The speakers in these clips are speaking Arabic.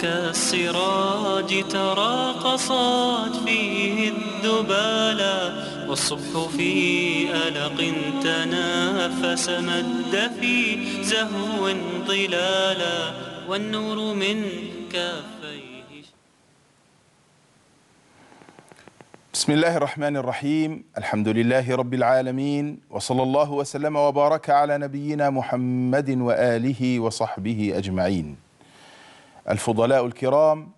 كالسراج تراقصت فيه الذبالا والصبح في ألق تنافس مد في زهو ظلالا والنور من كافيه بسم الله الرحمن الرحيم الحمد لله رب العالمين وصلى الله وسلم وبارك على نبينا محمد وآله وصحبه أجمعين الفضلاء الكرام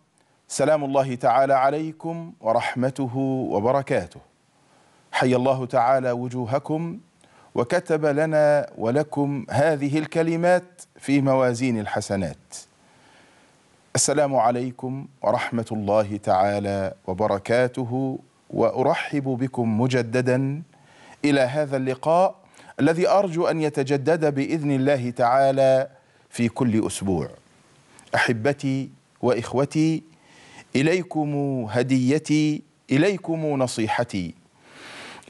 سلام الله تعالى عليكم ورحمته وبركاته حي الله تعالى وجوهكم وكتب لنا ولكم هذه الكلمات في موازين الحسنات السلام عليكم ورحمه الله تعالى وبركاته وارحب بكم مجددا الى هذا اللقاء الذي ارجو ان يتجدد باذن الله تعالى في كل اسبوع احبتي واخوتي اليكم هديتي اليكم نصيحتي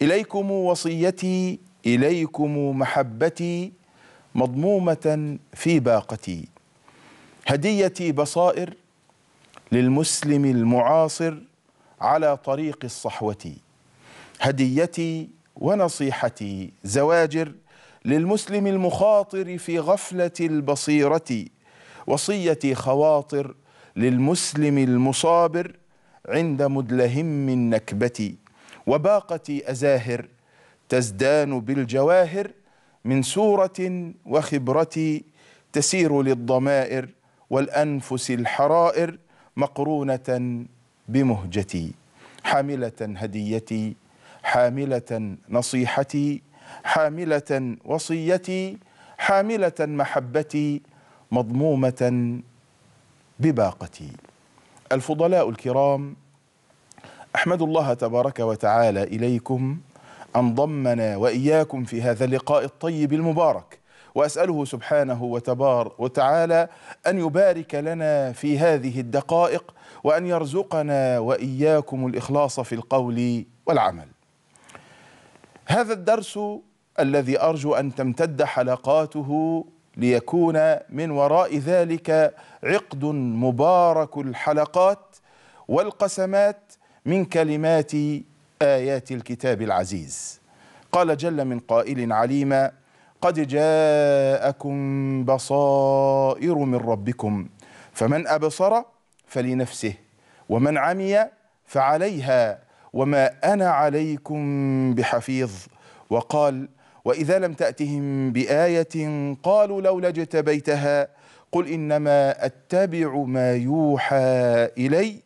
اليكم وصيتي اليكم محبتي مضمومه في باقتي هديتي بصائر للمسلم المعاصر على طريق الصحوه هديتي ونصيحتي زواجر للمسلم المخاطر في غفله البصيره وصيتي خواطر للمسلم المصابر عند مدلهم النكبة وباقتي أزاهر تزدان بالجواهر من سورة وخبرتي تسير للضمائر والأنفس الحرائر مقرونة بمهجتي حاملة هديتي حاملة نصيحتي حاملة وصيتي حاملة محبتي مضمومه بباقتي الفضلاء الكرام احمد الله تبارك وتعالى اليكم ان ضمنا واياكم في هذا اللقاء الطيب المبارك واساله سبحانه وتبار وتعالى ان يبارك لنا في هذه الدقائق وان يرزقنا واياكم الاخلاص في القول والعمل هذا الدرس الذي ارجو ان تمتد حلقاته ليكون من وراء ذلك عقد مبارك الحلقات والقسمات من كلمات ايات الكتاب العزيز قال جل من قائل عليما قد جاءكم بصائر من ربكم فمن ابصر فلنفسه ومن عمي فعليها وما انا عليكم بحفيظ وقال وإذا لم تأتهم بآية قالوا لولا اجتبيتها قل إنما أتبع ما يوحى إلي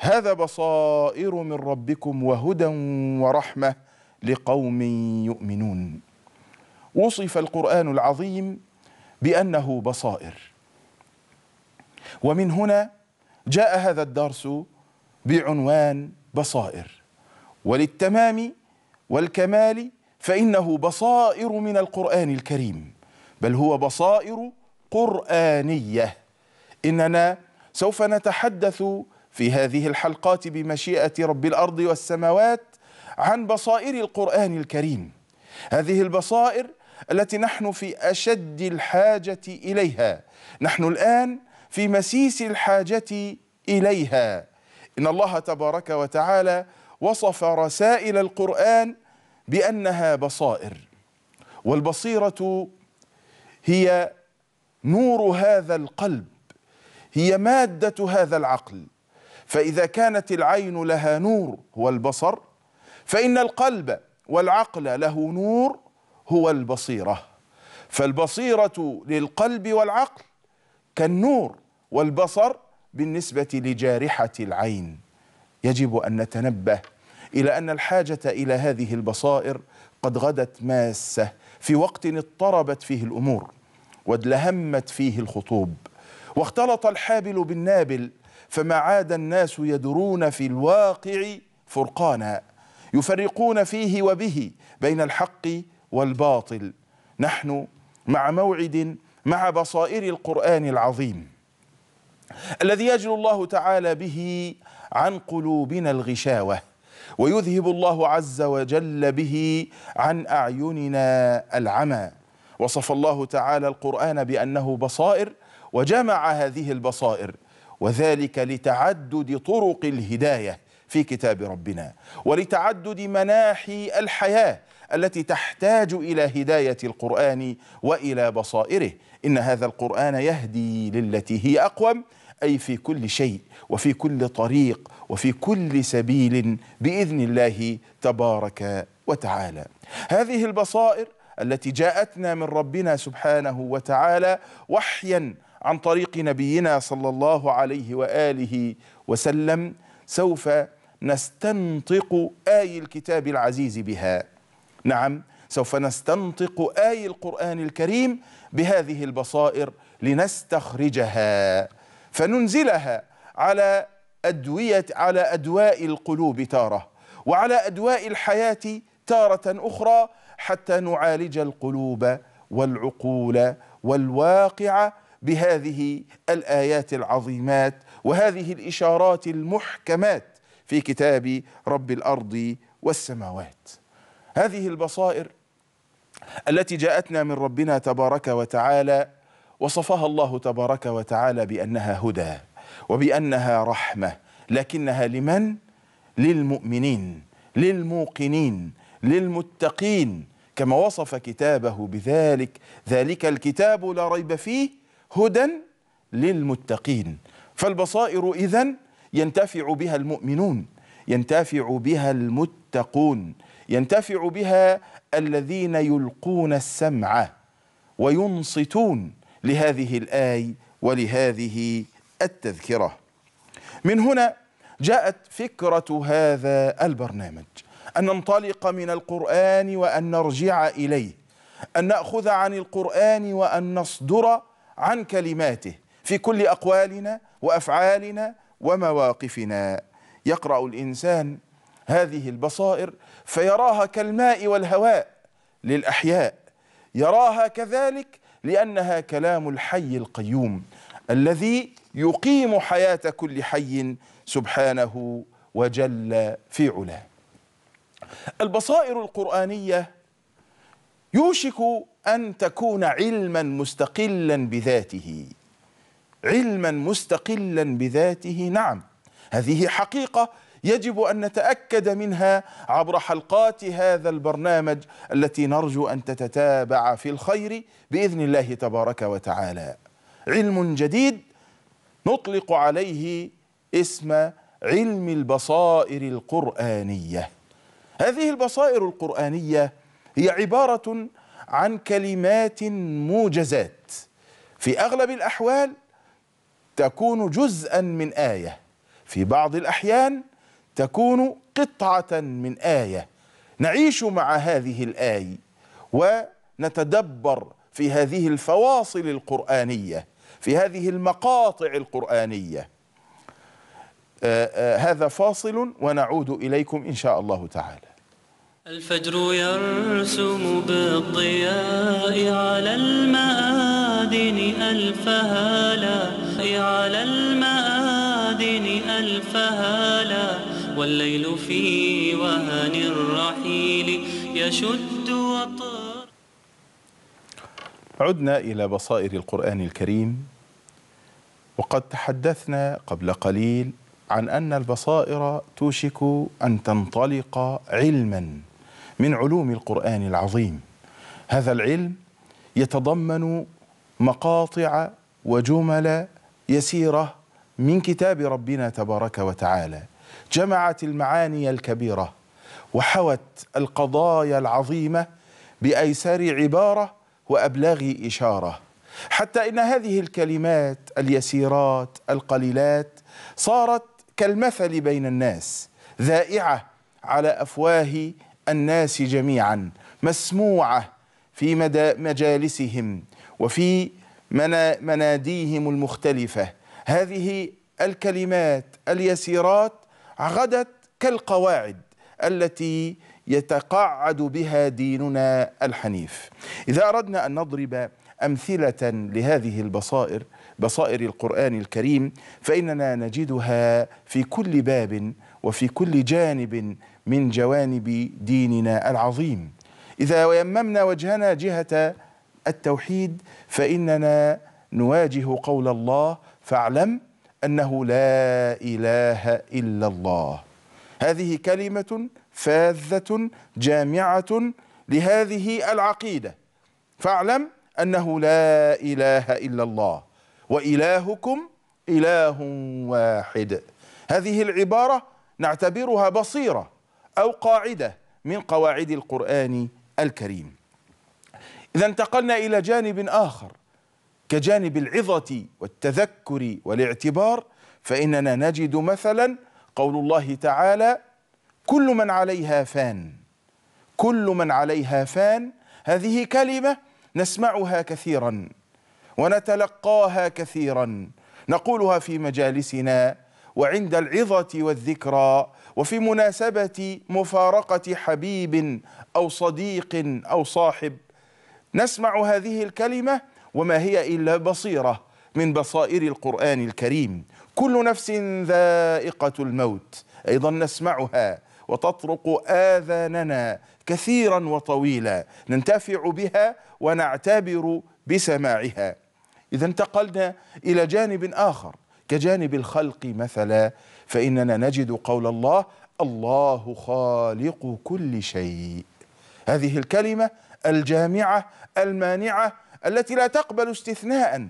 هذا بصائر من ربكم وهدى ورحمة لقوم يؤمنون وصف القرآن العظيم بأنه بصائر ومن هنا جاء هذا الدرس بعنوان بصائر وللتمام والكمال فإنه بصائر من القرآن الكريم بل هو بصائر قرآنية إننا سوف نتحدث في هذه الحلقات بمشيئة رب الأرض والسماوات عن بصائر القرآن الكريم هذه البصائر التي نحن في أشد الحاجة إليها نحن الآن في مسيس الحاجة إليها إن الله تبارك وتعالى وصف رسائل القرآن بانها بصائر والبصيره هي نور هذا القلب هي ماده هذا العقل فاذا كانت العين لها نور هو البصر فان القلب والعقل له نور هو البصيره فالبصيره للقلب والعقل كالنور والبصر بالنسبه لجارحه العين يجب ان نتنبه إلى أن الحاجة إلى هذه البصائر قد غدت ماسة في وقت اضطربت فيه الأمور وادلهمت فيه الخطوب واختلط الحابل بالنابل فما عاد الناس يدرون في الواقع فرقانا يفرقون فيه وبه بين الحق والباطل نحن مع موعد مع بصائر القرآن العظيم الذي يجل الله تعالى به عن قلوبنا الغشاوه ويذهب الله عز وجل به عن أعيننا العمى وصف الله تعالى القرآن بأنه بصائر وجمع هذه البصائر وذلك لتعدد طرق الهداية في كتاب ربنا ولتعدد مناحي الحياة التي تحتاج إلى هداية القرآن وإلى بصائره إن هذا القرآن يهدي للتي هي أقوم أي في كل شيء وفي كل طريق وفي كل سبيل باذن الله تبارك وتعالى. هذه البصائر التي جاءتنا من ربنا سبحانه وتعالى وحيا عن طريق نبينا صلى الله عليه واله وسلم سوف نستنطق آي الكتاب العزيز بها نعم سوف نستنطق آي القرآن الكريم بهذه البصائر لنستخرجها فننزلها على أدوية على أدواء القلوب تارة وعلى أدواء الحياة تارة أخرى حتى نعالج القلوب والعقول والواقع بهذه الآيات العظيمات وهذه الإشارات المحكمات في كتاب رب الأرض والسماوات هذه البصائر التي جاءتنا من ربنا تبارك وتعالى وصفها الله تبارك وتعالى بأنها هدى وبأنها رحمة لكنها لمن؟ للمؤمنين للموقنين للمتقين كما وصف كتابه بذلك ذلك الكتاب لا ريب فيه هدى للمتقين فالبصائر إذن ينتفع بها المؤمنون ينتفع بها المتقون ينتفع بها الذين يلقون السمع وينصتون لهذه الآي ولهذه التذكرة من هنا جاءت فكرة هذا البرنامج أن ننطلق من القرآن وأن نرجع إليه أن نأخذ عن القرآن وأن نصدر عن كلماته في كل أقوالنا وأفعالنا ومواقفنا يقرأ الإنسان هذه البصائر فيراها كالماء والهواء للأحياء يراها كذلك لأنها كلام الحي القيوم الذي يقيم حياة كل حي سبحانه وجل في علاه البصائر القرآنية يوشك أن تكون علما مستقلا بذاته علما مستقلا بذاته نعم هذه حقيقة يجب أن نتأكد منها عبر حلقات هذا البرنامج التي نرجو أن تتتابع في الخير بإذن الله تبارك وتعالى علم جديد نطلق عليه اسم علم البصائر القرآنية هذه البصائر القرآنية هي عبارة عن كلمات موجزات في أغلب الأحوال تكون جزءا من آية في بعض الأحيان تكون قطعة من آية نعيش مع هذه الآية ونتدبر في هذه الفواصل القرآنية في هذه المقاطع القرآنية آه، آه، هذا فاصل ونعود إليكم إن شاء الله تعالى الفجر يرسم بالضياء على المآدن ألف هالة على المآدن ألف هالة والليل في وهن الرحيل يشد وطار عدنا إلى بصائر القرآن الكريم وقد تحدثنا قبل قليل عن أن البصائر توشك أن تنطلق علما من علوم القرآن العظيم هذا العلم يتضمن مقاطع وجمل يسيرة من كتاب ربنا تبارك وتعالى جمعت المعاني الكبيرة وحوت القضايا العظيمة بأيسر عبارة وأبلغ إشارة حتى إن هذه الكلمات اليسيرات القليلات صارت كالمثل بين الناس ذائعة على أفواه الناس جميعا مسموعة في مدى مجالسهم وفي مناديهم المختلفة هذه الكلمات اليسيرات غدت كالقواعد التي يتقعد بها ديننا الحنيف إذا أردنا أن نضرب أمثلة لهذه البصائر بصائر القرآن الكريم فإننا نجدها في كل باب وفي كل جانب من جوانب ديننا العظيم إذا ويممنا وجهنا جهة التوحيد فإننا نواجه قول الله فاعلم أنه لا إله إلا الله هذه كلمة فاذة جامعة لهذه العقيدة فاعلم أنه لا إله إلا الله وإلهكم إله واحد هذه العبارة نعتبرها بصيرة أو قاعدة من قواعد القرآن الكريم إذا انتقلنا إلى جانب آخر كجانب العظة والتذكر والاعتبار فإننا نجد مثلا قول الله تعالى كل من عليها فان كل من عليها فان هذه كلمة نسمعها كثيرا ونتلقاها كثيرا نقولها في مجالسنا وعند العظة والذكرى وفي مناسبة مفارقة حبيب أو صديق أو صاحب نسمع هذه الكلمة وما هي إلا بصيرة من بصائر القرآن الكريم كل نفس ذائقة الموت أيضا نسمعها وتطرق آذاننا كثيرا وطويلا ننتفع بها ونعتبر بسماعها إذا انتقلنا إلى جانب آخر كجانب الخلق مثلا فإننا نجد قول الله الله خالق كل شيء هذه الكلمة الجامعة المانعة التي لا تقبل استثناء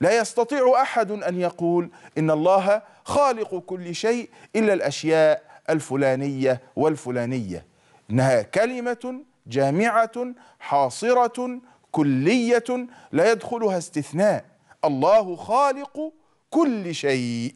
لا يستطيع أحد أن يقول إن الله خالق كل شيء إلا الأشياء الفلانية والفلانية إنها كلمة جامعة حاصرة كلية لا يدخلها استثناء الله خالق كل شيء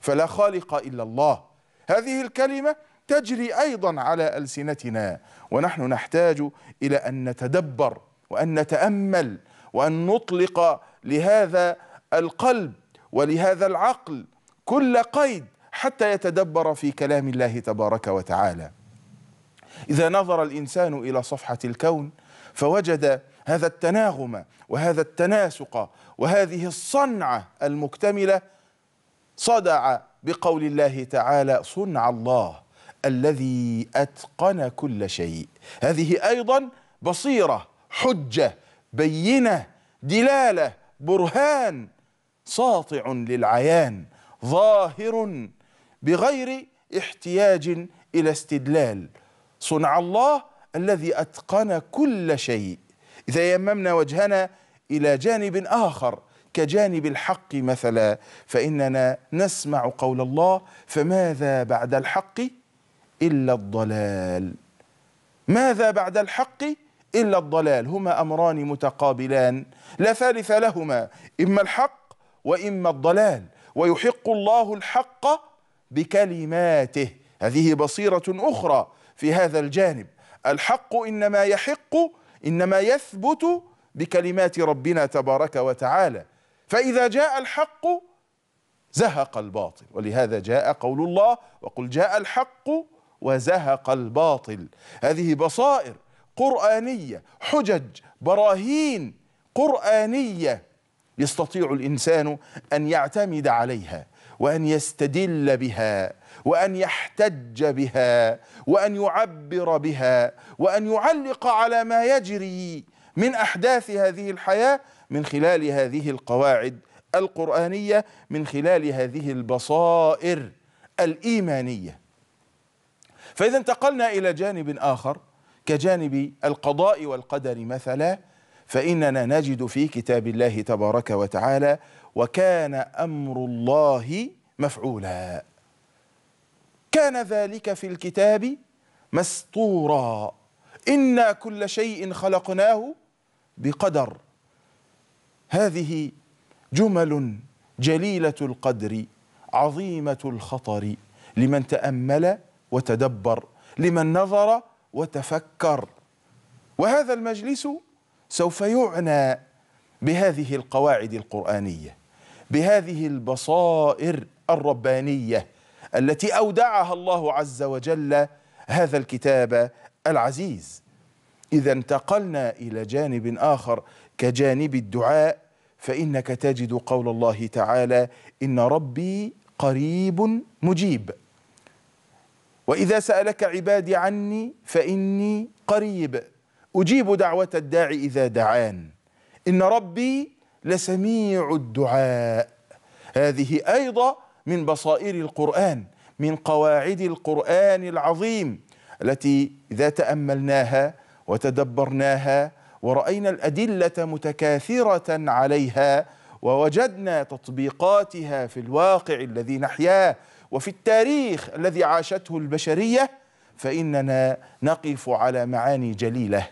فلا خالق إلا الله هذه الكلمة تجري أيضا على ألسنتنا ونحن نحتاج إلى أن نتدبر وأن نتأمل وأن نطلق لهذا القلب ولهذا العقل كل قيد حتى يتدبر في كلام الله تبارك وتعالى إذا نظر الإنسان إلى صفحة الكون فوجد هذا التناغم وهذا التناسق وهذه الصنعة المكتملة صدع بقول الله تعالى صنع الله الذي أتقن كل شيء هذه أيضا بصيرة حجة بينة دلالة برهان ساطع للعيان ظاهر بغير احتياج إلى استدلال صنع الله الذي أتقن كل شيء إذا يممنا وجهنا إلى جانب آخر كجانب الحق مثلا فإننا نسمع قول الله فماذا بعد الحق إلا الضلال ماذا بعد الحق إلا الضلال هما أمران متقابلان لا ثالث لهما إما الحق وإما الضلال ويحق الله الحق بكلماته هذه بصيرة أخرى في هذا الجانب الحق انما يحق انما يثبت بكلمات ربنا تبارك وتعالى فاذا جاء الحق زهق الباطل ولهذا جاء قول الله وقل جاء الحق وزهق الباطل هذه بصائر قرانيه حجج براهين قرانيه يستطيع الانسان ان يعتمد عليها وان يستدل بها وأن يحتج بها وأن يعبر بها وأن يعلق على ما يجري من أحداث هذه الحياة من خلال هذه القواعد القرآنية من خلال هذه البصائر الإيمانية فإذا انتقلنا إلى جانب آخر كجانب القضاء والقدر مثلا فإننا نجد في كتاب الله تبارك وتعالى وكان أمر الله مفعولا كان ذلك في الكتاب مسطورا إنا كل شيء خلقناه بقدر هذه جمل جليلة القدر عظيمة الخطر لمن تأمل وتدبر لمن نظر وتفكر وهذا المجلس سوف يعنى بهذه القواعد القرآنية بهذه البصائر الربانية التي أودعها الله عز وجل هذا الكتاب العزيز إذا انتقلنا إلى جانب آخر كجانب الدعاء فإنك تجد قول الله تعالى إن ربي قريب مجيب وإذا سألك عبادي عني فإني قريب أجيب دعوة الداعي إذا دعان إن ربي لسميع الدعاء هذه أيضا من بصائر القرآن من قواعد القرآن العظيم التي إذا تأملناها وتدبرناها ورأينا الأدلة متكاثرة عليها ووجدنا تطبيقاتها في الواقع الذي نحياه وفي التاريخ الذي عاشته البشرية فإننا نقف على معاني جليلة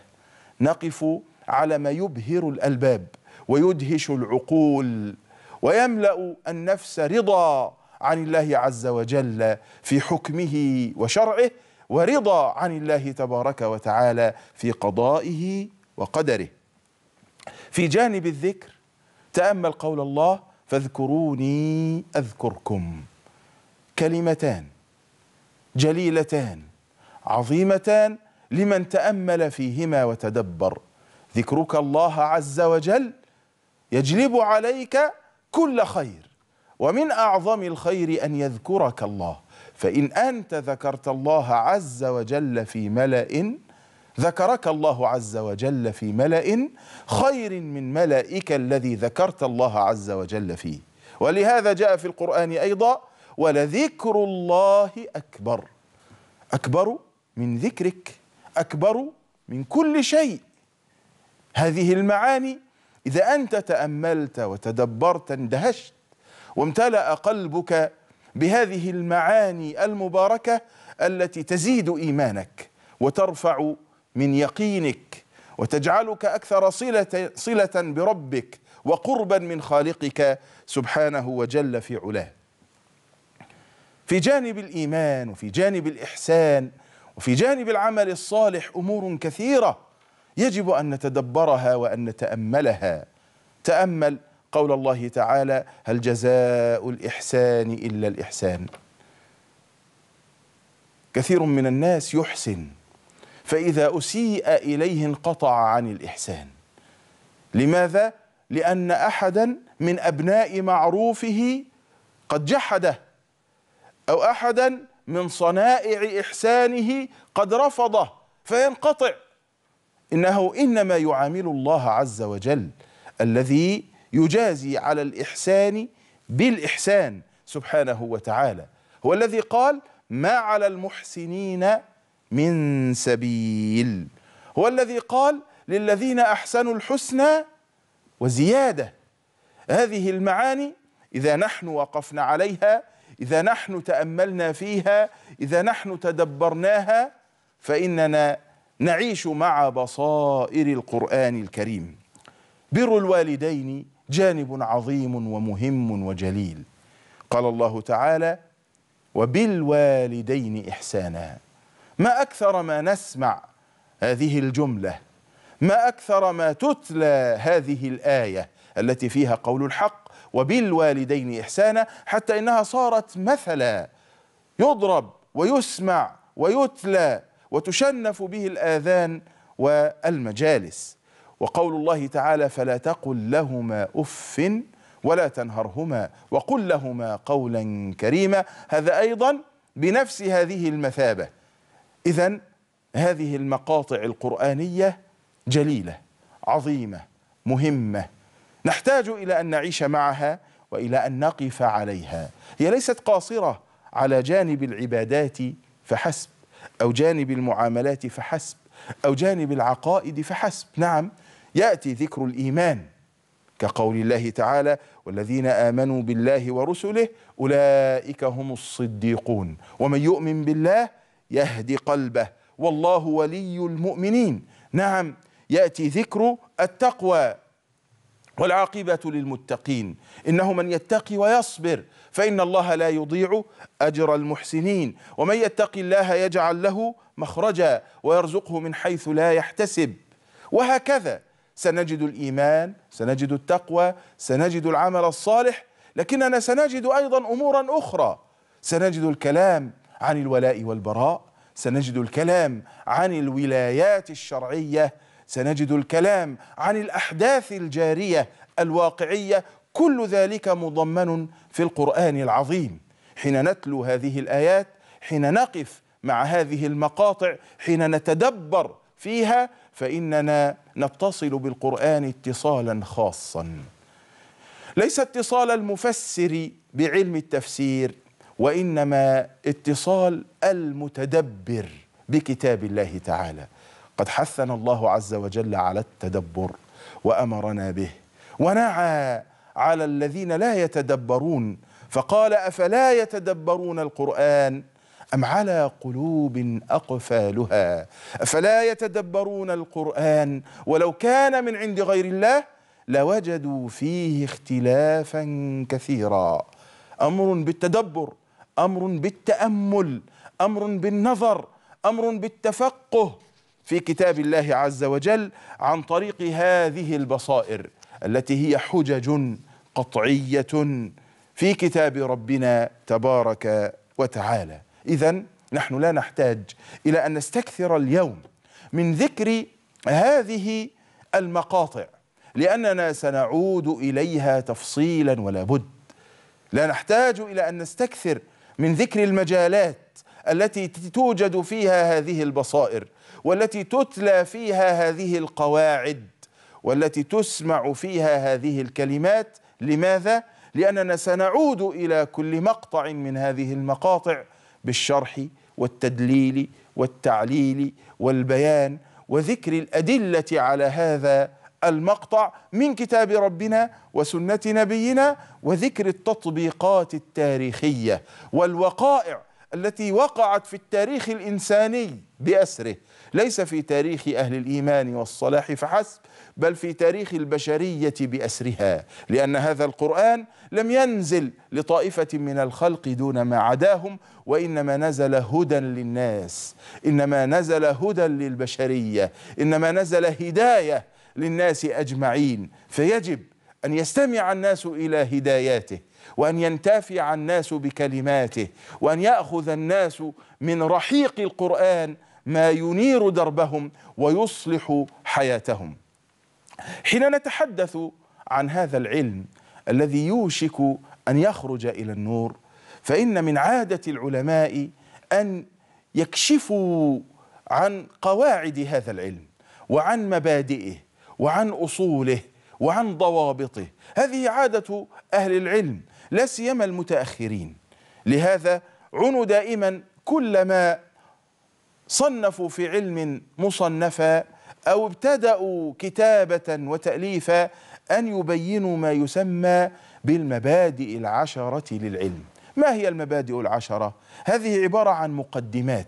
نقف على ما يبهر الألباب ويدهش العقول ويملأ النفس رضا عن الله عز وجل في حكمه وشرعه ورضا عن الله تبارك وتعالى في قضائه وقدره في جانب الذكر تامل قول الله فاذكروني اذكركم كلمتان جليلتان عظيمتان لمن تامل فيهما وتدبر ذكرك الله عز وجل يجلب عليك كل خير ومن أعظم الخير أن يذكرك الله فإن أنت ذكرت الله عز وجل في ملأ ذكرك الله عز وجل في ملأ خير من ملائك الذي ذكرت الله عز وجل فيه ولهذا جاء في القرآن أيضا ولذكر الله أكبر أكبر من ذكرك أكبر من كل شيء هذه المعاني إذا أنت تأملت وتدبرت اندهشت وامتلأ قلبك بهذه المعاني المباركة التي تزيد إيمانك وترفع من يقينك وتجعلك أكثر صلة, صلة بربك وقربا من خالقك سبحانه وجل في علاه في جانب الإيمان وفي جانب الإحسان وفي جانب العمل الصالح أمور كثيرة يجب أن نتدبرها وأن نتأملها تأمل قول الله تعالى هل جزاء الإحسان إلا الإحسان كثير من الناس يحسن فإذا أسيء إليه انقطع عن الإحسان لماذا؟ لأن أحدا من أبناء معروفه قد جحده أو أحدا من صنائع إحسانه قد رفضه فينقطع إنه إنما يعامل الله عز وجل الذي يجازي على الإحسان بالإحسان سبحانه وتعالى هو الذي قال ما على المحسنين من سبيل هو الذي قال للذين أحسنوا الحسنى وزيادة هذه المعاني إذا نحن وقفنا عليها إذا نحن تأملنا فيها إذا نحن تدبرناها فإننا نعيش مع بصائر القرآن الكريم بر الوالدين جانب عظيم ومهم وجليل قال الله تعالى وبالوالدين إحسانا ما أكثر ما نسمع هذه الجملة ما أكثر ما تتلى هذه الآية التي فيها قول الحق وبالوالدين إحسانا حتى إنها صارت مثلا يضرب ويسمع ويتلى وتشنف به الآذان والمجالس وقول الله تعالى فلا تقل لهما اف ولا تنهرهما وقل لهما قولا كريما هذا ايضا بنفس هذه المثابه اذا هذه المقاطع القرانيه جليله عظيمه مهمه نحتاج الى ان نعيش معها والى ان نقف عليها هي ليست قاصره على جانب العبادات فحسب او جانب المعاملات فحسب او جانب العقائد فحسب نعم يأتي ذكر الإيمان كقول الله تعالى والذين آمنوا بالله ورسله أولئك هم الصديقون ومن يؤمن بالله يهدي قلبه والله ولي المؤمنين نعم يأتي ذكر التقوى والعاقبة للمتقين إنه من يتقي ويصبر فإن الله لا يضيع أجر المحسنين ومن يتقي الله يجعل له مخرجا ويرزقه من حيث لا يحتسب وهكذا سنجد الإيمان سنجد التقوى سنجد العمل الصالح لكننا سنجد أيضا أمورا أخرى سنجد الكلام عن الولاء والبراء سنجد الكلام عن الولايات الشرعية سنجد الكلام عن الأحداث الجارية الواقعية كل ذلك مضمن في القرآن العظيم حين نتلو هذه الآيات حين نقف مع هذه المقاطع حين نتدبر فيها فإننا نتصل بالقرآن اتصالا خاصا ليس اتصال المفسر بعلم التفسير وإنما اتصال المتدبر بكتاب الله تعالى قد حثنا الله عز وجل على التدبر وأمرنا به ونعى على الذين لا يتدبرون فقال أفلا يتدبرون القرآن؟ أم على قلوب أقفالها فلا يتدبرون القرآن ولو كان من عند غير الله لوجدوا فيه اختلافا كثيرا أمر بالتدبر أمر بالتأمل أمر بالنظر أمر بالتفقه في كتاب الله عز وجل عن طريق هذه البصائر التي هي حجج قطعية في كتاب ربنا تبارك وتعالى إذا نحن لا نحتاج إلى أن نستكثر اليوم من ذكر هذه المقاطع لأننا سنعود إليها تفصيلا ولا بد لا نحتاج إلى أن نستكثر من ذكر المجالات التي توجد فيها هذه البصائر والتي تتلى فيها هذه القواعد والتي تسمع فيها هذه الكلمات لماذا؟ لأننا سنعود إلى كل مقطع من هذه المقاطع بالشرح والتدليل والتعليل والبيان وذكر الادله على هذا المقطع من كتاب ربنا وسنه نبينا وذكر التطبيقات التاريخيه والوقائع التي وقعت في التاريخ الانساني باسره ليس في تاريخ اهل الايمان والصلاح فحسب بل في تاريخ البشرية بأسرها لأن هذا القرآن لم ينزل لطائفة من الخلق دون ما عداهم وإنما نزل هدى للناس إنما نزل هدى للبشرية إنما نزل هداية للناس أجمعين فيجب أن يستمع الناس إلى هداياته وأن ينتفع الناس بكلماته وأن يأخذ الناس من رحيق القرآن ما ينير دربهم ويصلح حياتهم حين نتحدث عن هذا العلم الذي يوشك أن يخرج إلى النور فإن من عادة العلماء أن يكشفوا عن قواعد هذا العلم وعن مبادئه وعن أصوله وعن ضوابطه هذه عادة أهل العلم لا سيما المتأخرين لهذا عنوا دائما كلما صنفوا في علم مصنفا أو ابتدأوا كتابة وتأليفا أن يبينوا ما يسمى بالمبادئ العشرة للعلم ما هي المبادئ العشرة؟ هذه عبارة عن مقدمات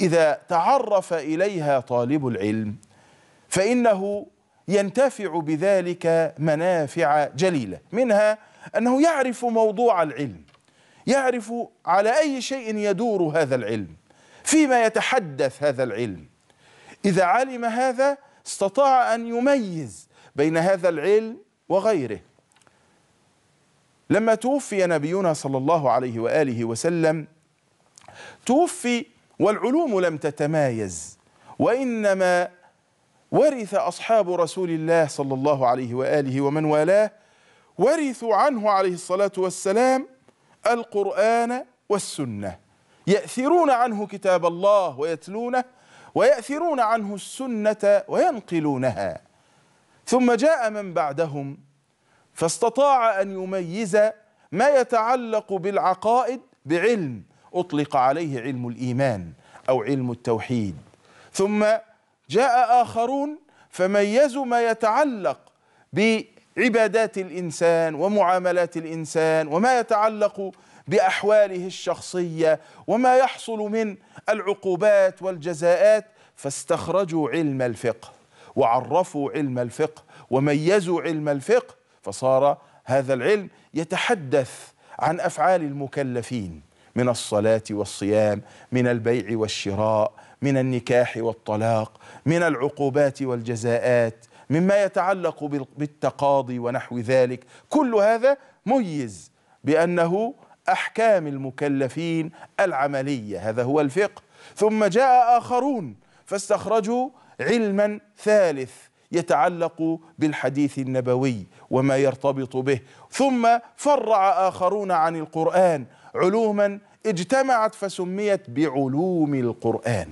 إذا تعرف إليها طالب العلم فإنه ينتفع بذلك منافع جليلة منها أنه يعرف موضوع العلم يعرف على أي شيء يدور هذا العلم فيما يتحدث هذا العلم إذا علم هذا استطاع أن يميز بين هذا العلم وغيره لما توفي نبينا صلى الله عليه وآله وسلم توفي والعلوم لم تتمايز وإنما ورث أصحاب رسول الله صلى الله عليه وآله ومن والاه ورثوا عنه عليه الصلاة والسلام القرآن والسنة يأثرون عنه كتاب الله ويتلونه ويأثرون عنه السنة وينقلونها ثم جاء من بعدهم فاستطاع أن يميز ما يتعلق بالعقائد بعلم أطلق عليه علم الإيمان أو علم التوحيد ثم جاء آخرون فميزوا ما يتعلق بعبادات الإنسان ومعاملات الإنسان وما يتعلق باحواله الشخصيه وما يحصل من العقوبات والجزاءات فاستخرجوا علم الفقه وعرفوا علم الفقه وميزوا علم الفقه فصار هذا العلم يتحدث عن افعال المكلفين من الصلاه والصيام من البيع والشراء من النكاح والطلاق من العقوبات والجزاءات مما يتعلق بالتقاضي ونحو ذلك كل هذا ميز بانه أحكام المكلفين العملية هذا هو الفقه ثم جاء آخرون فاستخرجوا علما ثالث يتعلق بالحديث النبوي وما يرتبط به ثم فرع آخرون عن القرآن علوما اجتمعت فسميت بعلوم القرآن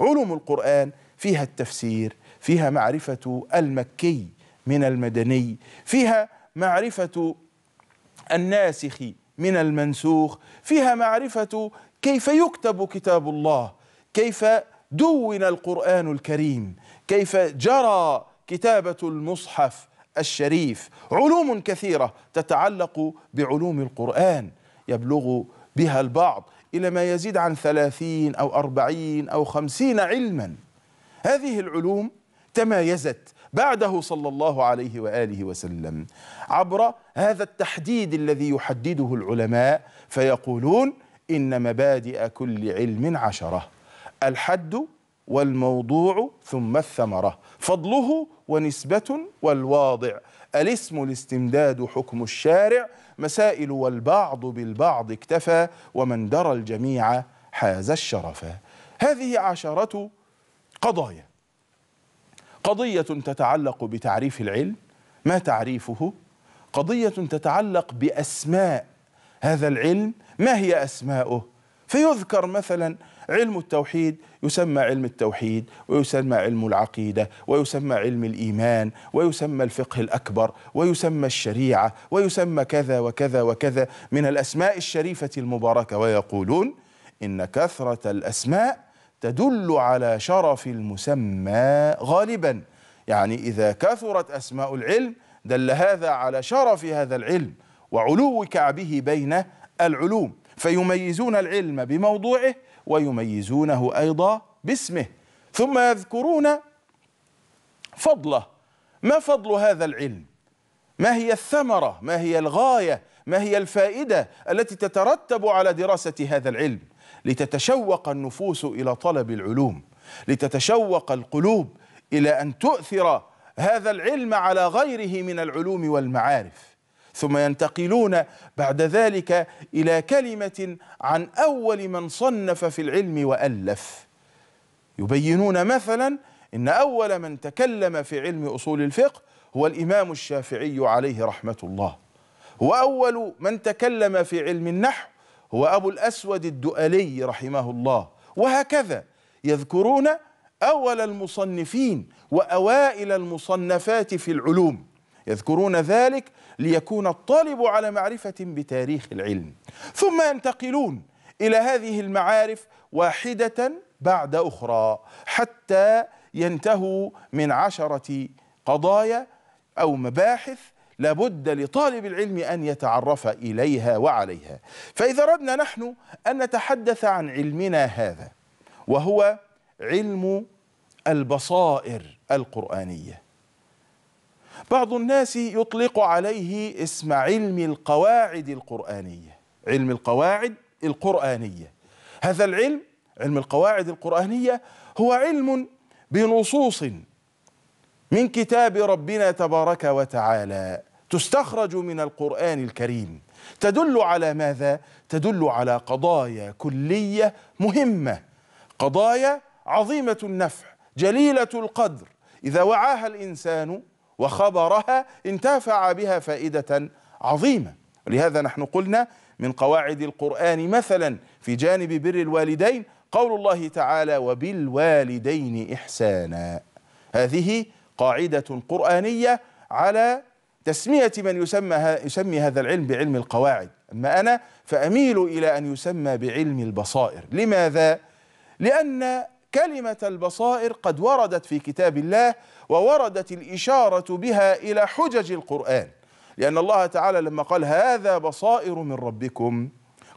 علوم القرآن فيها التفسير فيها معرفة المكي من المدني فيها معرفة الناسخ من المنسوخ فيها معرفة كيف يكتب كتاب الله كيف دون القرآن الكريم كيف جرى كتابة المصحف الشريف علوم كثيرة تتعلق بعلوم القرآن يبلغ بها البعض إلى ما يزيد عن ثلاثين أو أربعين أو خمسين علما هذه العلوم تمايزت بعده صلى الله عليه وآله وسلم عبر هذا التحديد الذي يحدده العلماء فيقولون إن مبادئ كل علم عشرة الحد والموضوع ثم الثمرة فضله ونسبة والواضع الاسم الاستمداد حكم الشارع مسائل والبعض بالبعض اكتفى ومن درى الجميع حاز الشرف هذه عشرة قضايا قضية تتعلق بتعريف العلم ما تعريفه قضية تتعلق بأسماء هذا العلم ما هي أسماؤه فيذكر مثلا علم التوحيد يسمى علم التوحيد ويسمى علم العقيده ويسمى علم الايمان ويسمى الفقه الاكبر ويسمى الشريعه ويسمى كذا وكذا وكذا من الاسماء الشريفه المباركه ويقولون ان كثره الاسماء تدل على شرف المسمى غالبا يعني اذا كثرت اسماء العلم دل هذا على شرف هذا العلم وعلو كعبه بين العلوم فيميزون العلم بموضوعه ويميزونه أيضا باسمه ثم يذكرون فضله ما فضل هذا العلم ما هي الثمرة ما هي الغاية ما هي الفائدة التي تترتب على دراسة هذا العلم لتتشوق النفوس إلى طلب العلوم لتتشوق القلوب إلى أن تؤثر هذا العلم على غيره من العلوم والمعارف ثم ينتقلون بعد ذلك إلى كلمة عن أول من صنف في العلم وألف يبينون مثلا إن أول من تكلم في علم أصول الفقه هو الإمام الشافعي عليه رحمة الله وأول من تكلم في علم النحو هو أبو الأسود الدؤلي رحمه الله وهكذا يذكرون أول المصنفين وأوائل المصنفات في العلوم يذكرون ذلك ليكون الطالب على معرفة بتاريخ العلم ثم ينتقلون إلى هذه المعارف واحدة بعد أخرى حتى ينتهوا من عشرة قضايا أو مباحث لابد لطالب العلم أن يتعرف إليها وعليها فإذا أردنا نحن أن نتحدث عن علمنا هذا وهو علم البصائر القرآنية بعض الناس يطلق عليه اسم علم القواعد القرآنية علم القواعد القرآنية هذا العلم علم القواعد القرآنية هو علم بنصوص من كتاب ربنا تبارك وتعالى تستخرج من القرآن الكريم تدل على ماذا؟ تدل على قضايا كلية مهمة قضايا عظيمة النفع جليلة القدر إذا وعاها الإنسان وخبرها انتفع بها فائدة عظيمة ولهذا نحن قلنا من قواعد القرآن مثلا في جانب بر الوالدين قول الله تعالى وبالوالدين إحسانا هذه قاعدة قرآنية على تسمية من يسمى, يسمي هذا العلم بعلم القواعد أما أنا فأميل إلى أن يسمى بعلم البصائر لماذا؟ لأن كلمة البصائر قد وردت في كتاب الله ووردت الإشارة بها إلى حجج القرآن لأن الله تعالى لما قال هذا بصائر من ربكم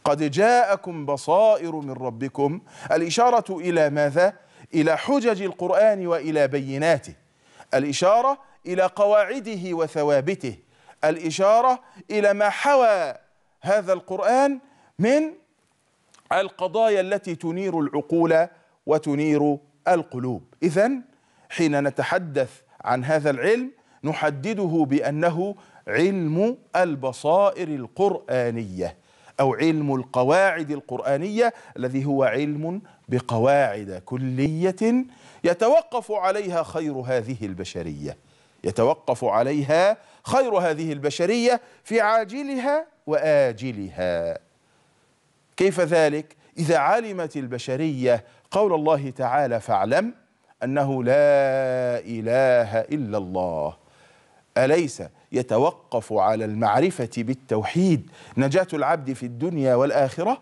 قد جاءكم بصائر من ربكم الإشارة إلى ماذا؟ إلى حجج القرآن وإلى بيناته الإشارة إلى قواعده وثوابته الإشارة إلى ما حوى هذا القرآن من القضايا التي تنير العقول وتنير القلوب إذا حين نتحدث عن هذا العلم نحدده بأنه علم البصائر القرآنية أو علم القواعد القرآنية الذي هو علم بقواعد كلية يتوقف عليها خير هذه البشرية يتوقف عليها خير هذه البشرية في عاجلها وآجلها كيف ذلك؟ إذا علمت البشرية قول الله تعالى فاعلم أنه لا إله إلا الله أليس يتوقف على المعرفة بالتوحيد نجاة العبد في الدنيا والآخرة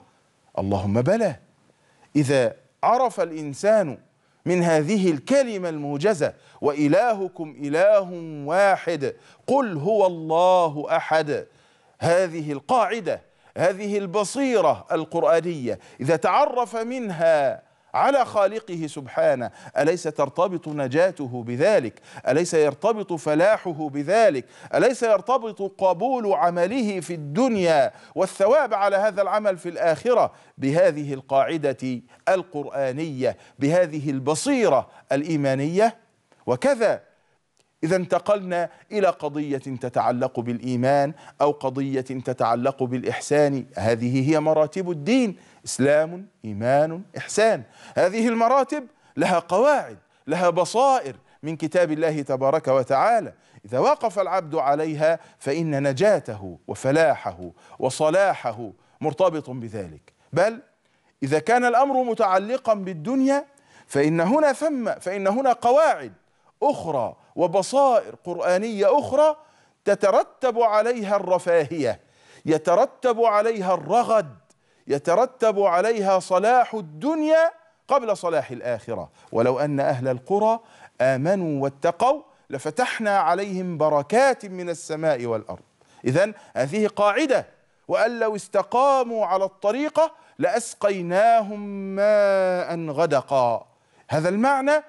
اللهم بلى إذا عرف الإنسان من هذه الكلمة الموجزة وإلهكم إله واحد قل هو الله أحد هذه القاعدة هذه البصيرة القرآنية إذا تعرف منها على خالقه سبحانه أليس ترتبط نجاته بذلك أليس يرتبط فلاحه بذلك أليس يرتبط قبول عمله في الدنيا والثواب على هذا العمل في الآخرة بهذه القاعدة القرآنية بهذه البصيرة الإيمانية وكذا إذا انتقلنا إلى قضية تتعلق بالإيمان أو قضية تتعلق بالإحسان هذه هي مراتب الدين إسلام إيمان إحسان هذه المراتب لها قواعد لها بصائر من كتاب الله تبارك وتعالى إذا وقف العبد عليها فإن نجاته وفلاحه وصلاحه مرتبط بذلك بل إذا كان الأمر متعلقا بالدنيا فإن هنا ثم فإن هنا قواعد أخرى وبصائر قرآنية أخرى تترتب عليها الرفاهية يترتب عليها الرغد يترتب عليها صلاح الدنيا قبل صلاح الآخرة ولو أن أهل القرى آمنوا واتقوا لفتحنا عليهم بركات من السماء والأرض إذا هذه قاعدة وأن لو استقاموا على الطريقة لأسقيناهم ماء غدقا هذا المعنى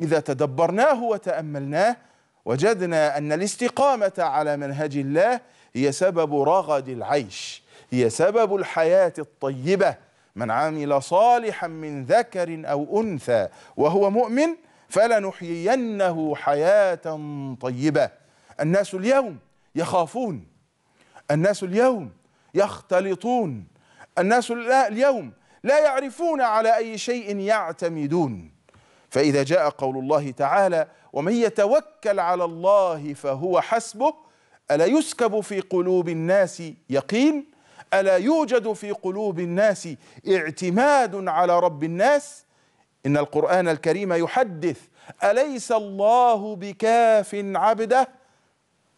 إذا تدبرناه وتأملناه وجدنا أن الاستقامة على منهج الله هي سبب رغد العيش هي سبب الحياة الطيبة من عمل صالحا من ذكر أو أنثى وهو مؤمن فلنحيينه حياة طيبة الناس اليوم يخافون الناس اليوم يختلطون الناس اليوم لا يعرفون على أي شيء يعتمدون فإذا جاء قول الله تعالى ومن يتوكل على الله فهو حسبه ألا يسكب في قلوب الناس يقين الا يوجد في قلوب الناس اعتماد على رب الناس ان القران الكريم يحدث اليس الله بكاف عبده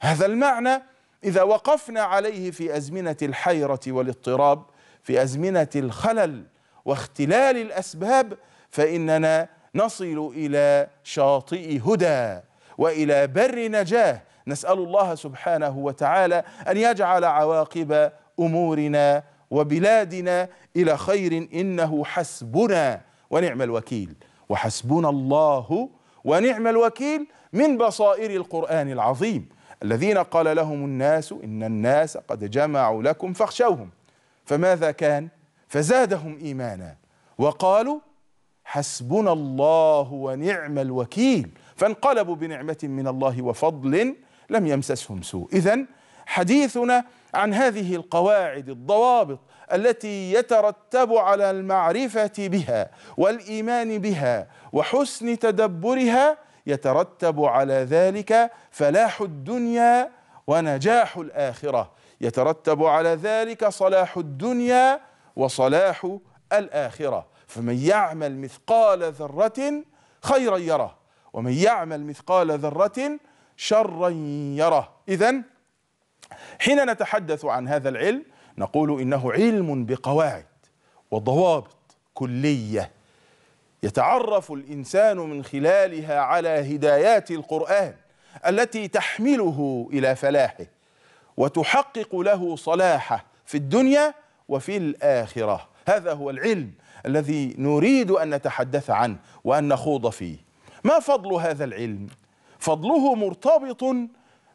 هذا المعنى اذا وقفنا عليه في ازمنه الحيره والاضطراب في ازمنه الخلل واختلال الاسباب فاننا نصل الى شاطئ هدى والى بر نجاه نسال الله سبحانه وتعالى ان يجعل عواقب امورنا وبلادنا الى خير انه حسبنا ونعم الوكيل وحسبنا الله ونعم الوكيل من بصائر القران العظيم الذين قال لهم الناس ان الناس قد جمعوا لكم فاخشوهم فماذا كان فزادهم ايمانا وقالوا حسبنا الله ونعم الوكيل فانقلبوا بنعمه من الله وفضل لم يمسسهم سوء اذا حديثنا عن هذه القواعد الضوابط التي يترتب على المعرفة بها والإيمان بها وحسن تدبرها يترتب على ذلك فلاح الدنيا ونجاح الآخرة يترتب على ذلك صلاح الدنيا وصلاح الآخرة فمن يعمل مثقال ذرة خيرا يره ومن يعمل مثقال ذرة شرا يره إذن حين نتحدث عن هذا العلم نقول إنه علم بقواعد وضوابط كلية يتعرف الإنسان من خلالها على هدايات القرآن التي تحمله إلى فلاحه وتحقق له صلاحه في الدنيا وفي الآخرة هذا هو العلم الذي نريد أن نتحدث عنه وأن نخوض فيه ما فضل هذا العلم؟ فضله مرتبط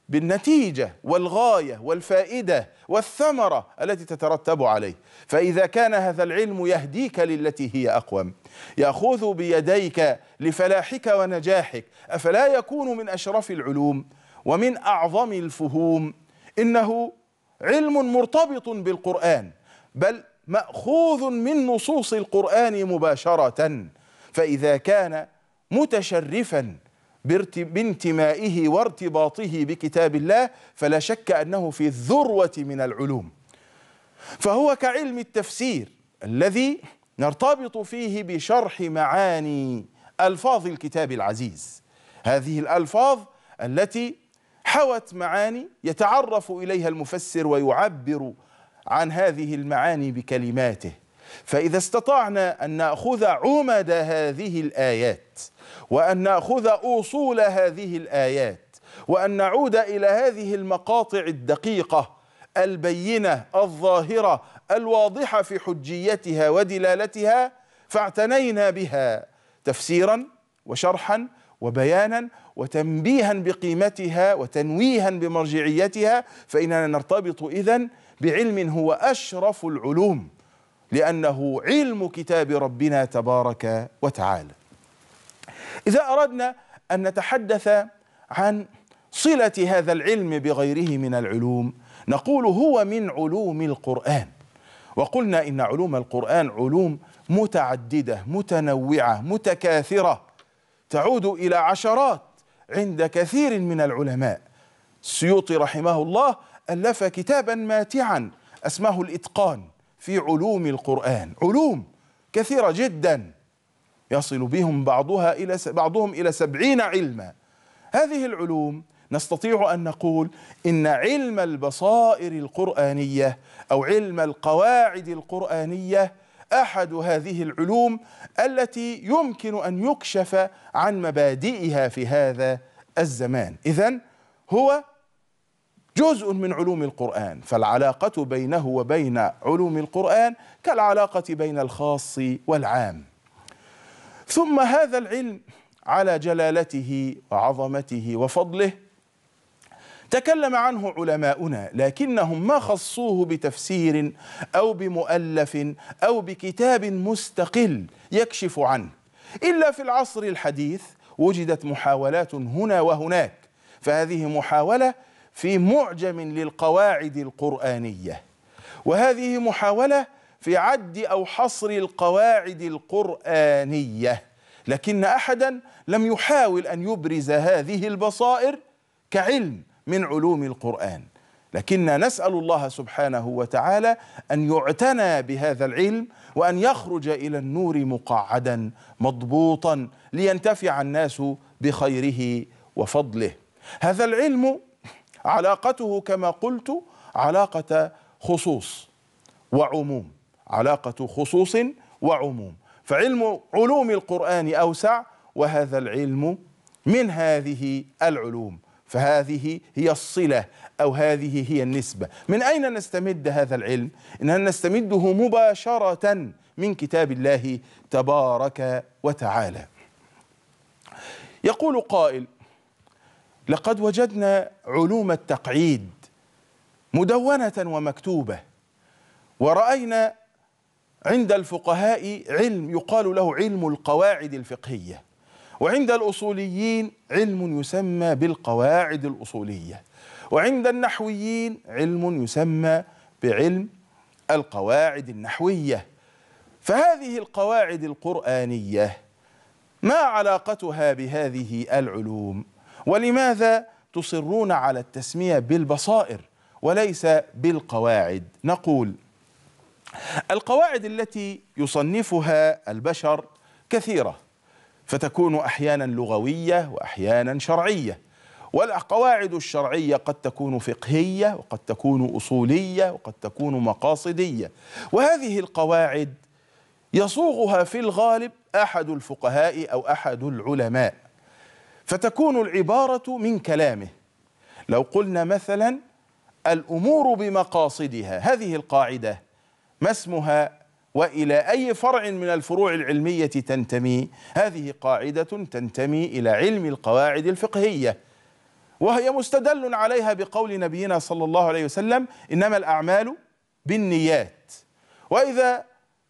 بالنتيجه والغايه والفائده والثمره التي تترتب عليه فاذا كان هذا العلم يهديك للتي هي اقوم ياخذ بيديك لفلاحك ونجاحك افلا يكون من اشرف العلوم ومن اعظم الفهوم انه علم مرتبط بالقران بل ماخوذ من نصوص القران مباشره فاذا كان متشرفا بانتمائه وارتباطه بكتاب الله فلا شك انه في الذروه من العلوم فهو كعلم التفسير الذي نرتبط فيه بشرح معاني الفاظ الكتاب العزيز هذه الالفاظ التي حوت معاني يتعرف اليها المفسر ويعبر عن هذه المعاني بكلماته فإذا استطعنا أن نأخذ عمد هذه الآيات وأن نأخذ أصول هذه الآيات وأن نعود إلى هذه المقاطع الدقيقة البينة الظاهرة الواضحة في حجيتها ودلالتها فاعتنينا بها تفسيرا وشرحا وبيانا وتنبيها بقيمتها وتنويها بمرجعيتها فإننا نرتبط إذن بعلم هو أشرف العلوم لأنه علم كتاب ربنا تبارك وتعالى إذا أردنا أن نتحدث عن صلة هذا العلم بغيره من العلوم نقول هو من علوم القرآن وقلنا إن علوم القرآن علوم متعددة متنوعة متكاثرة تعود إلى عشرات عند كثير من العلماء السيوطي رحمه الله ألف كتابا ماتعا أسماه الإتقان في علوم القرآن علوم كثيرة جدا يصل بهم بعضها إلى بعضهم إلى سبعين علما هذه العلوم نستطيع أن نقول إن علم البصائر القرآنية أو علم القواعد القرآنية أحد هذه العلوم التي يمكن أن يكشف عن مبادئها في هذا الزمان إذا هو جزء من علوم القرآن فالعلاقة بينه وبين علوم القرآن كالعلاقة بين الخاص والعام ثم هذا العلم على جلالته وعظمته وفضله تكلم عنه علماؤنا لكنهم ما خصوه بتفسير أو بمؤلف أو بكتاب مستقل يكشف عنه إلا في العصر الحديث وجدت محاولات هنا وهناك فهذه محاولة في معجم للقواعد القرآنية وهذه محاولة في عد أو حصر القواعد القرآنية لكن أحدا لم يحاول أن يبرز هذه البصائر كعلم من علوم القرآن لكن نسأل الله سبحانه وتعالى أن يعتنى بهذا العلم وأن يخرج إلى النور مقعدا مضبوطا لينتفع الناس بخيره وفضله هذا العلم علاقته كما قلت علاقة خصوص وعموم علاقة خصوص وعموم فعلم علوم القرآن أوسع وهذا العلم من هذه العلوم فهذه هي الصلة أو هذه هي النسبة من أين نستمد هذا العلم؟ ان نستمده مباشرة من كتاب الله تبارك وتعالى يقول قائل لقد وجدنا علوم التقعيد مدونة ومكتوبة ورأينا عند الفقهاء علم يقال له علم القواعد الفقهية وعند الأصوليين علم يسمى بالقواعد الأصولية وعند النحويين علم يسمى بعلم القواعد النحوية فهذه القواعد القرآنية ما علاقتها بهذه العلوم ولماذا تصرون على التسمية بالبصائر وليس بالقواعد نقول القواعد التي يصنفها البشر كثيرة فتكون أحيانا لغوية وأحيانا شرعية والقواعد الشرعية قد تكون فقهية وقد تكون أصولية وقد تكون مقاصدية وهذه القواعد يصوغها في الغالب أحد الفقهاء أو أحد العلماء فتكون العبارة من كلامه لو قلنا مثلا الأمور بمقاصدها هذه القاعدة ما اسمها وإلى أي فرع من الفروع العلمية تنتمي هذه قاعدة تنتمي إلى علم القواعد الفقهية وهي مستدل عليها بقول نبينا صلى الله عليه وسلم إنما الأعمال بالنيات وإذا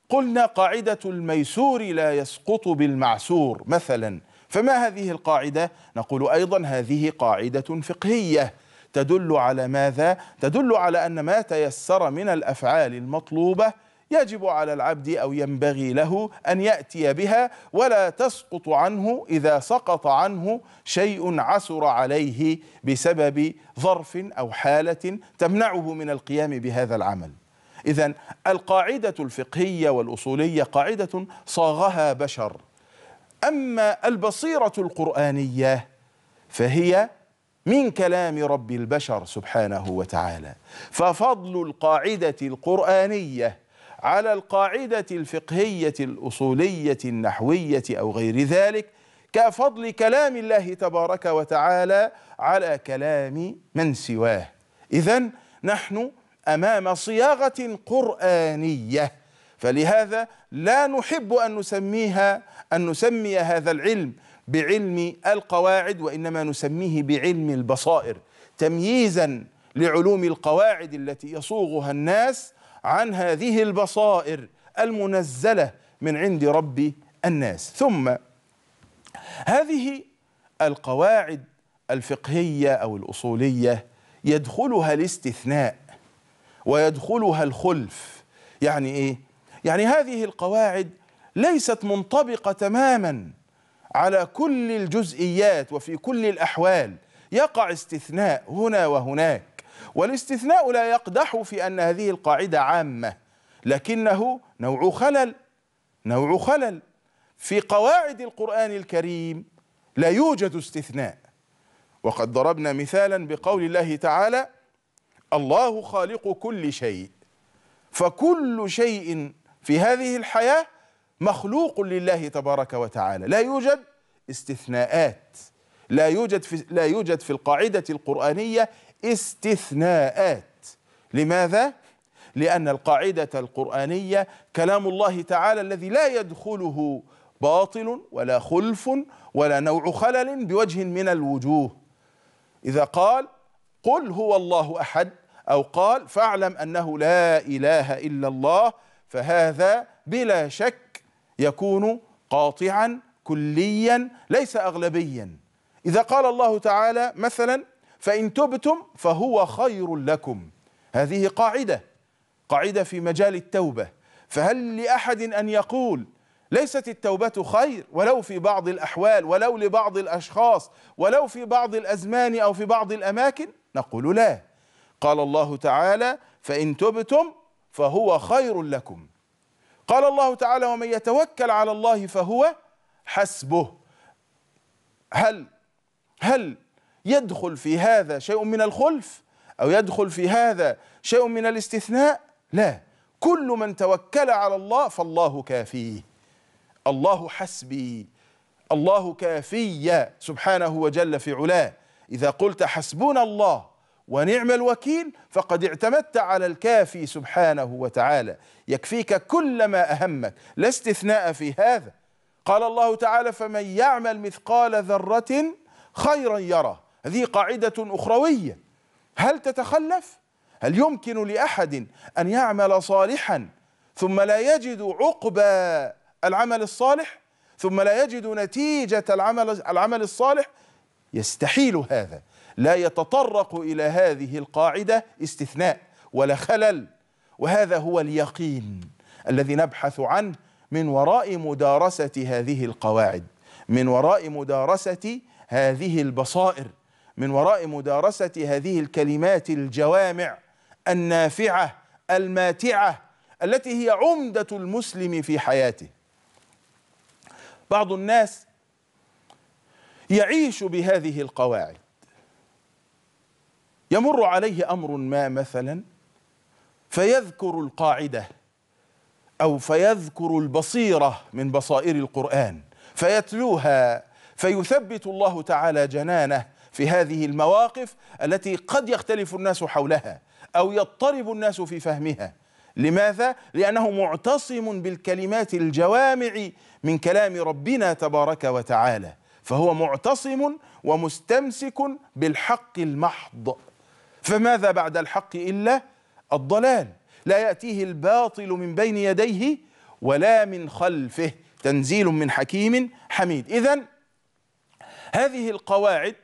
قلنا قاعدة الميسور لا يسقط بالمعسور مثلا فما هذه القاعدة؟ نقول أيضا هذه قاعدة فقهية تدل على ماذا؟ تدل على أن ما تيسر من الأفعال المطلوبة يجب على العبد أو ينبغي له أن يأتي بها ولا تسقط عنه إذا سقط عنه شيء عسر عليه بسبب ظرف أو حالة تمنعه من القيام بهذا العمل إذا القاعدة الفقهية والأصولية قاعدة صاغها بشر أما البصيرة القرآنية فهي من كلام رب البشر سبحانه وتعالى ففضل القاعدة القرآنية على القاعدة الفقهية الأصولية النحوية أو غير ذلك كفضل كلام الله تبارك وتعالى على كلام من سواه إذا نحن أمام صياغة قرآنية فلهذا لا نحب أن نسميها أن نسمي هذا العلم بعلم القواعد وإنما نسميه بعلم البصائر تمييزا لعلوم القواعد التي يصوغها الناس عن هذه البصائر المنزلة من عند رب الناس ثم هذه القواعد الفقهية أو الأصولية يدخلها الاستثناء ويدخلها الخلف يعني إيه؟ يعني هذه القواعد ليست منطبقة تماما على كل الجزئيات وفي كل الأحوال يقع استثناء هنا وهناك والاستثناء لا يقدح في أن هذه القاعدة عامة لكنه نوع خلل نوع خلل في قواعد القرآن الكريم لا يوجد استثناء وقد ضربنا مثالا بقول الله تعالى الله خالق كل شيء فكل شيء في هذه الحياة مخلوق لله تبارك وتعالى لا يوجد استثناءات لا يوجد في لا يوجد في القاعده القرانيه استثناءات لماذا لان القاعده القرانيه كلام الله تعالى الذي لا يدخله باطل ولا خلف ولا نوع خلل بوجه من الوجوه اذا قال قل هو الله احد او قال فاعلم انه لا اله الا الله فهذا بلا شك يكون قاطعا كليا ليس أغلبيا إذا قال الله تعالى مثلا فإن تبتم فهو خير لكم هذه قاعدة قاعدة في مجال التوبة فهل لأحد أن يقول ليست التوبة خير ولو في بعض الأحوال ولو لبعض الأشخاص ولو في بعض الأزمان أو في بعض الأماكن نقول لا قال الله تعالى فإن تبتم فهو خير لكم قال الله تعالى ومن يتوكل على الله فهو حسبه هل هل يدخل في هذا شيء من الخلف أو يدخل في هذا شيء من الاستثناء لا كل من توكل على الله فالله كافيه الله حسبي الله كافي سبحانه وجل في علاه إذا قلت حسبنا الله ونعم الوكيل فقد اعتمدت على الكافي سبحانه وتعالى يكفيك كل ما أهمك لا استثناء في هذا قال الله تعالى فمن يعمل مثقال ذرة خيرا يره هذه قاعدة أخروية هل تتخلف؟ هل يمكن لأحد أن يعمل صالحا ثم لا يجد عقبى العمل الصالح ثم لا يجد نتيجة العمل, العمل الصالح يستحيل هذا لا يتطرق إلى هذه القاعدة استثناء ولا خلل وهذا هو اليقين الذي نبحث عنه من وراء مدارسة هذه القواعد من وراء مدارسة هذه البصائر من وراء مدارسة هذه الكلمات الجوامع النافعة الماتعة التي هي عمدة المسلم في حياته بعض الناس يعيش بهذه القواعد يمر عليه أمر ما مثلا فيذكر القاعدة أو فيذكر البصيرة من بصائر القرآن فيتلوها فيثبت الله تعالى جنانه في هذه المواقف التي قد يختلف الناس حولها أو يضطرب الناس في فهمها لماذا؟ لأنه معتصم بالكلمات الجوامع من كلام ربنا تبارك وتعالى فهو معتصم ومستمسك بالحق المحض فماذا بعد الحق إلا الضلال لا يأتيه الباطل من بين يديه ولا من خلفه تنزيل من حكيم حميد إذا هذه القواعد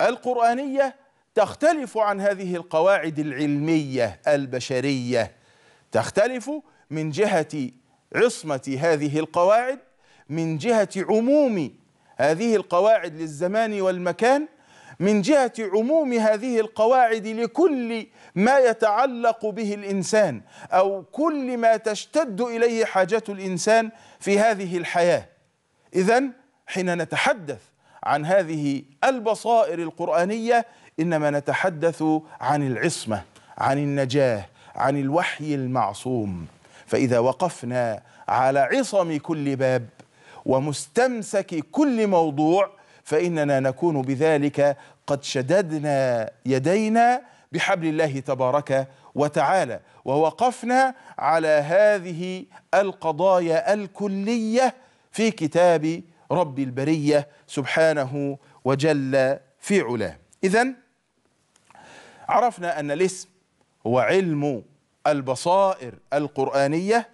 القرآنية تختلف عن هذه القواعد العلمية البشرية تختلف من جهة عصمة هذه القواعد من جهة عموم هذه القواعد للزمان والمكان من جهة عموم هذه القواعد لكل ما يتعلق به الإنسان أو كل ما تشتد إليه حاجة الإنسان في هذه الحياة إذا حين نتحدث عن هذه البصائر القرآنية إنما نتحدث عن العصمة عن النجاة عن الوحي المعصوم فإذا وقفنا على عصم كل باب ومستمسك كل موضوع فإننا نكون بذلك قد شددنا يدينا بحبل الله تبارك وتعالى ووقفنا على هذه القضايا الكلية في كتاب رب البرية سبحانه وجل في علاه إذا عرفنا أن الاسم هو علم البصائر القرآنية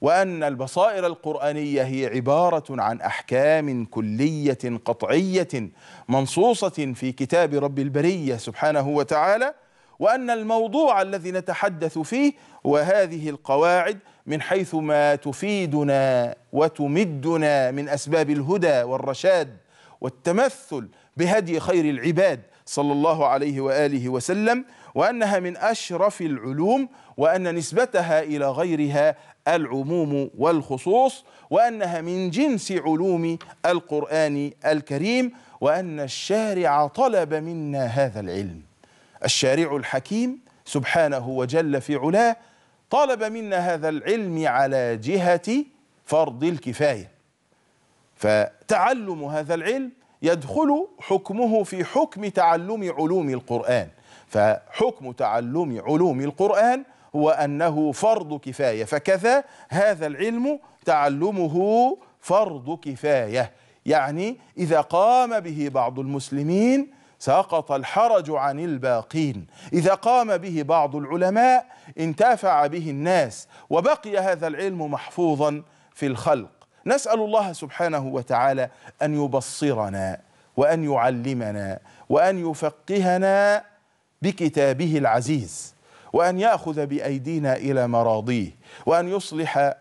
وأن البصائر القرآنية هي عبارة عن أحكام كلية قطعية منصوصة في كتاب رب البرية سبحانه وتعالى وأن الموضوع الذي نتحدث فيه وهذه القواعد من حيث ما تفيدنا وتمدنا من أسباب الهدى والرشاد والتمثل بهدي خير العباد صلى الله عليه وآله وسلم وأنها من أشرف العلوم وأن نسبتها إلى غيرها العموم والخصوص وأنها من جنس علوم القرآن الكريم وأن الشارع طلب منا هذا العلم الشارع الحكيم سبحانه وجل في علاه طلب منا هذا العلم على جهة فرض الكفاية فتعلم هذا العلم يدخل حكمه في حكم تعلم علوم القرآن فحكم تعلم علوم القرآن وأنه فرض كفاية فكذا هذا العلم تعلمه فرض كفاية يعني إذا قام به بعض المسلمين سقط الحرج عن الباقين إذا قام به بعض العلماء انتفع به الناس وبقي هذا العلم محفوظا في الخلق نسأل الله سبحانه وتعالى أن يبصرنا وأن يعلمنا وأن يفقهنا بكتابه العزيز وأن يأخذ بأيدينا إلى مراضيه وأن يصلح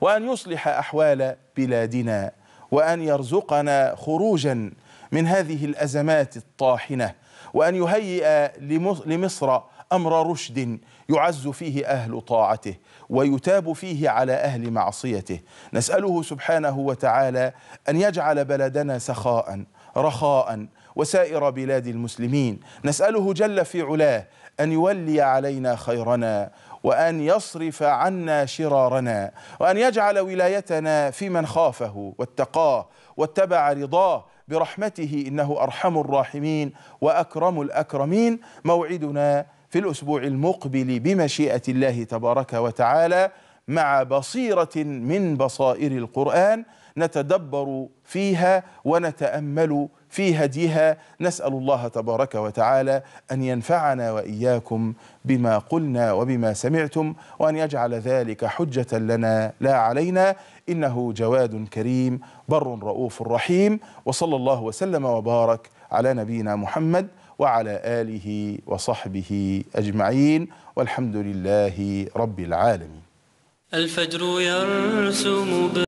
وأن يصلح أحوال بلادنا وأن يرزقنا خروجا من هذه الأزمات الطاحنة وأن يهيئ لمصر أمر رشد يعز فيه أهل طاعته ويتاب فيه على أهل معصيته نسأله سبحانه وتعالى أن يجعل بلدنا سخاء رخاء وسائر بلاد المسلمين نسأله جل في علاه أن يولي علينا خيرنا وأن يصرف عنا شرارنا وأن يجعل ولايتنا في من خافه واتقاه واتبع رضاه برحمته إنه أرحم الراحمين وأكرم الأكرمين موعدنا في الأسبوع المقبل بمشيئة الله تبارك وتعالى مع بصيرة من بصائر القرآن نتدبر فيها ونتأمل في هديها نسأل الله تبارك وتعالى أن ينفعنا وإياكم بما قلنا وبما سمعتم وأن يجعل ذلك حجة لنا لا علينا إنه جواد كريم بر رؤوف رحيم وصلى الله وسلم وبارك على نبينا محمد وعلى آله وصحبه أجمعين والحمد لله رب العالمين الفجر يرسم